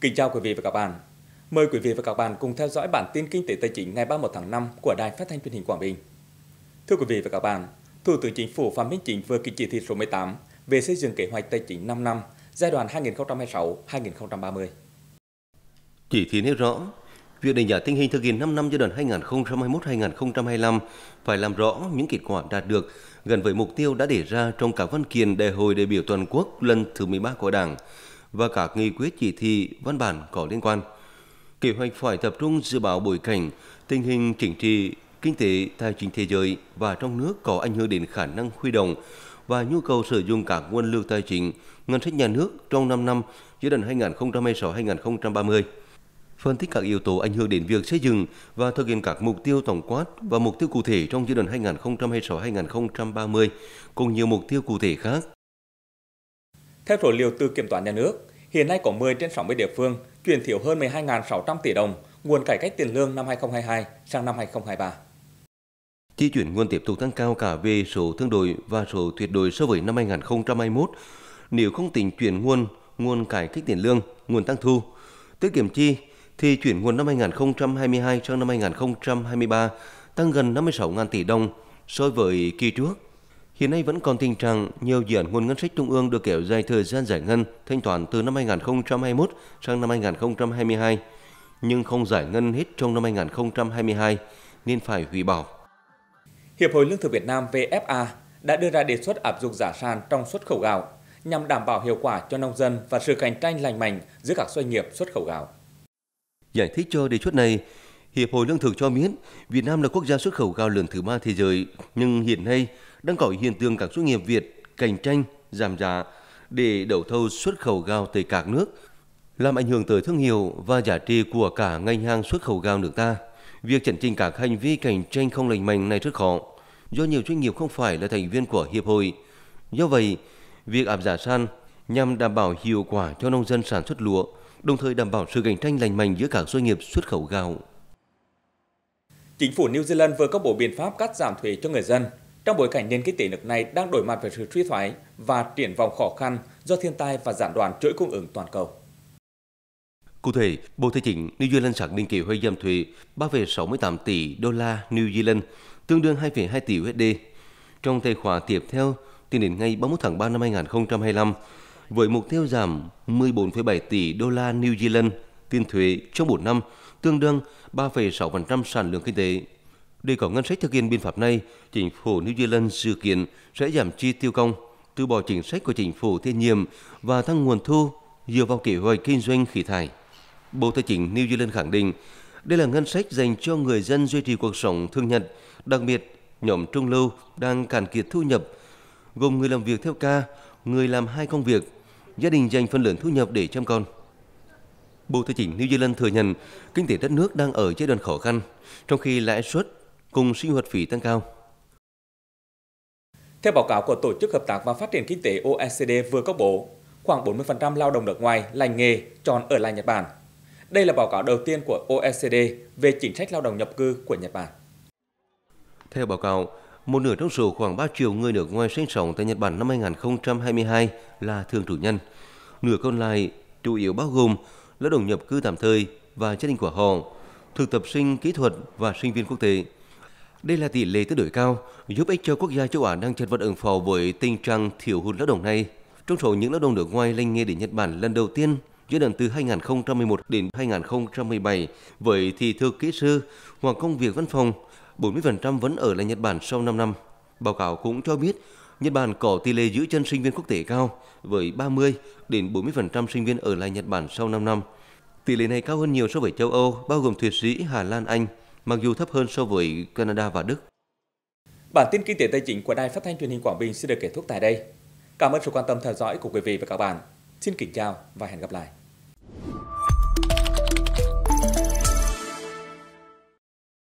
Kính chào quý vị và các bạn. Mời quý vị và các bạn cùng theo dõi bản tin kinh tế tài chính ngày 31 tháng 5 của Đài Phát thanh Truyền hình Quảng Bình. Thưa quý vị và các bạn, Thủ tướng Chính phủ Phạm Minh Chính vừa ký chỉ thị số 18 về xây dựng kế hoạch tài chính 5 năm giai đoạn 2026-2030. Chỉ thị nêu rõ, việc đánh giá tình hình thực hiện 5 năm giai đoạn 2021-2025 phải làm rõ những kết quả đạt được gần với mục tiêu đã đề ra trong cả văn kiện Đại hội đại biểu toàn quốc lần thứ 13 của Đảng – và các nghị quyết chỉ thị, văn bản có liên quan. Kế hoạch phải tập trung dự báo bối cảnh, tình hình chính trị, kinh tế, tài chính thế giới và trong nước có ảnh hưởng đến khả năng huy động và nhu cầu sử dụng các nguồn lực tài chính, ngân sách nhà nước trong 5 năm giai đoạn 2026-2030 phân tích các yếu tố ảnh hưởng đến việc xây dựng và thực hiện các mục tiêu tổng quát và mục tiêu cụ thể trong giai đoạn 2026-2030, cùng nhiều mục tiêu cụ thể khác. Theo số liệu từ Kiểm toán Nhà nước, Hiện nay có 10 trên 60 địa phương chuyển thiếu hơn 12.600 tỷ đồng nguồn cải cách tiền lương năm 2022 sang năm 2023. Chi chuyển nguồn tiếp tục tăng cao cả về số thương đội và số tuyệt đối so với năm 2021. Nếu không tính chuyển nguồn, nguồn cải cách tiền lương, nguồn tăng thu, tiết kiệm chi thì chuyển nguồn năm 2022 sang năm 2023 tăng gần 56.000 tỷ đồng so với kỳ trước. Hiện nay vẫn còn tình trạng nhiều dự án nguồn ngân sách trung ương được kéo dài thời gian giải ngân thanh toán từ năm 2021 sang năm 2022 nhưng không giải ngân hết trong năm 2022 nên phải hủy bỏ. Hiệp hội Lương thực Việt Nam VFA đã đưa ra đề xuất áp dụng giả sàn trong xuất khẩu gạo nhằm đảm bảo hiệu quả cho nông dân và sự cạnh tranh lành mạnh giữa các doanh nghiệp xuất khẩu gạo. Giải thích cho đề xuất này, Hiệp hội Lương thực cho biết Việt Nam là quốc gia xuất khẩu gạo lớn thứ ba thế giới, nhưng hiện nay đang có hiện tượng các doanh nghiệp Việt cạnh tranh, giảm giá để đấu thầu xuất khẩu gạo tới các nước, làm ảnh hưởng tới thương hiệu và giá trị của cả ngành hàng xuất khẩu gạo nước ta. Việc chấn chỉnh các hành vi cạnh tranh không lành mạnh này rất khó, do nhiều doanh nghiệp không phải là thành viên của hiệp hội. Do vậy, việc áp giá sàn nhằm đảm bảo hiệu quả cho nông dân sản xuất lúa, đồng thời đảm bảo sự cạnh tranh lành mạnh giữa các doanh nghiệp xuất khẩu gạo. Chính phủ New Zealand vừa có bộ biện pháp cắt giảm thuế cho người dân trong bối cảnh nền kinh tế nước này đang đối mặt với sự suy thoái và triển vọng khó khăn do thiên tai và giảm đoàn chuỗi cung ứng toàn cầu. Cụ thể, Bộ Tài chính New Zealand xác định kỳ hoạch giảm thuế 3,68 tỷ đô la New Zealand, tương đương 2,2 tỷ USD. Trong tài khoản tiếp theo, tính đến ngày 31 tháng 3 năm 2025, với mục tiêu giảm 14,7 tỷ đô la New Zealand tiền thuế trong một năm, tương đương 3,6% sản lượng kinh tế để có ngân sách thực hiện biện pháp này, chính phủ New Zealand dự kiến sẽ giảm chi tiêu công, từ bỏ chính sách của chính phủ thiên nhiệm và tăng nguồn thu dựa vào kế hoạch kinh doanh khí thải. Bộ Tài chính New Zealand khẳng định đây là ngân sách dành cho người dân duy trì cuộc sống thương nhật, đặc biệt nhóm trung lưu đang cạn kiệt thu nhập, gồm người làm việc theo ca, người làm hai công việc, gia đình dành phần lớn thu nhập để chăm con. Bộ Tài chính New Zealand thừa nhận kinh tế đất nước đang ở giai đoạn khó khăn, trong khi lãi suất cùng sinh hoạt phí tăng cao. Theo báo cáo của Tổ chức Hợp tác và Phát triển Kinh tế OECD vừa công bố, khoảng 40% lao động nước ngoài lành nghề chọn ở lại Nhật Bản. Đây là báo cáo đầu tiên của OECD về chính sách lao động nhập cư của Nhật Bản. Theo báo cáo, một nửa trong số khoảng 3 triệu người nước ngoài sinh sống tại Nhật Bản năm 2022 là thường chủ nhân. Nửa còn lại chủ yếu bao gồm lao động nhập cư tạm thời và gia đình của họ, thực tập sinh kỹ thuật và sinh viên quốc tế. Đây là tỷ lệ tương đối cao, giúp ích cho quốc gia châu Á đang chật vật ứng phó với tình trạng thiếu hụt lao động này. Trong số những lao động nước ngoài lên nghề đến Nhật Bản lần đầu tiên giai đoạn từ 2011 đến 2017 với thị thực kỹ sư hoặc công việc văn phòng, 40% vẫn ở lại Nhật Bản sau 5 năm. Báo cáo cũng cho biết Nhật Bản có tỷ lệ giữ chân sinh viên quốc tế cao với 30 đến 40% sinh viên ở lại Nhật Bản sau 5 năm. Tỷ lệ này cao hơn nhiều so với châu Âu, bao gồm Thụy Sĩ, Hà Lan, Anh, mặc dù thấp hơn so với Canada và Đức. Bản tin kinh tế tài chính của Đài Phát thanh Truyền hình Quảng Bình sẽ được kết thúc tại đây. Cảm ơn sự quan tâm theo dõi của quý vị và các bạn. Xin kính chào và hẹn gặp lại.